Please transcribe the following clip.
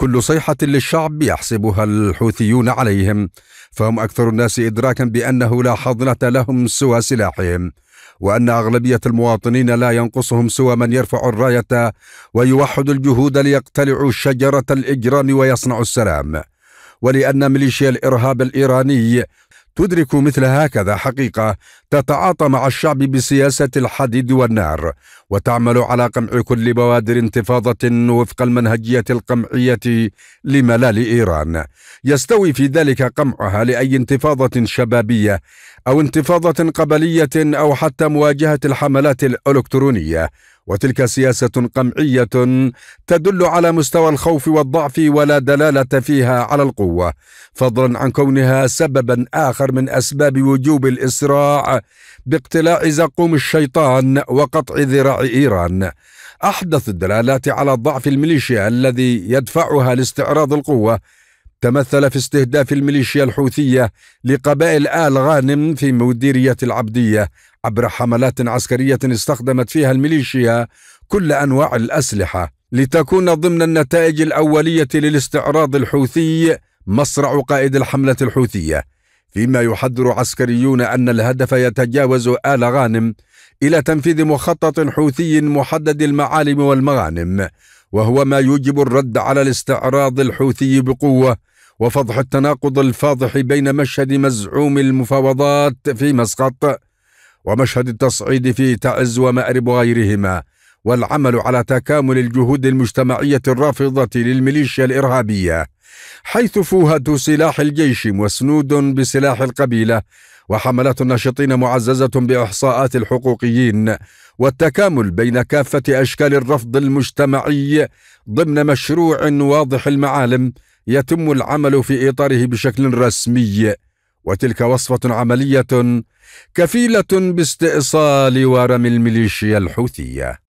كل صيحة للشعب يحسبها الحوثيون عليهم فهم أكثر الناس إدراكا بأنه لا حضنة لهم سوى سلاحهم وأن أغلبية المواطنين لا ينقصهم سوى من يرفع الراية ويوحد الجهود ليقتلعوا شجرة الإجرام ويصنعوا السلام ولأن ميليشيا الإرهاب الإيراني تدرك مثل هكذا حقيقة تتعاطى مع الشعب بسياسة الحديد والنار وتعمل على قمع كل بوادر انتفاضة وفق المنهجية القمعية لملال إيران يستوي في ذلك قمعها لأي انتفاضة شبابية أو انتفاضة قبلية أو حتى مواجهة الحملات الإلكترونية وتلك سياسة قمعية تدل على مستوى الخوف والضعف ولا دلالة فيها على القوة فضلا عن كونها سببا آخر من أسباب وجوب الإسراع باقتلاع زقوم الشيطان وقطع ذراع إيران أحدث الدلالات على ضعف الميليشيا الذي يدفعها لاستعراض القوة تمثل في استهداف الميليشيا الحوثية لقبائل آل غانم في مديرية العبدية عبر حملات عسكرية استخدمت فيها الميليشيا كل أنواع الأسلحة لتكون ضمن النتائج الأولية للاستعراض الحوثي مصرع قائد الحملة الحوثية فيما يحذر عسكريون أن الهدف يتجاوز آل غانم إلى تنفيذ مخطط حوثي محدد المعالم والمغانم وهو ما يوجب الرد على الاستعراض الحوثي بقوه وفضح التناقض الفاضح بين مشهد مزعوم المفاوضات في مسقط ومشهد التصعيد في تعز ومأرب وغيرهما والعمل على تكامل الجهود المجتمعية الرافضة للميليشيا الإرهابية حيث فوهة سلاح الجيش مسنود بسلاح القبيلة وحملات الناشطين معززة بإحصاءات الحقوقيين والتكامل بين كافة أشكال الرفض المجتمعي ضمن مشروع واضح المعالم يتم العمل في إطاره بشكل رسمي وتلك وصفة عملية كفيلة باستئصال ورم الميليشيا الحوثية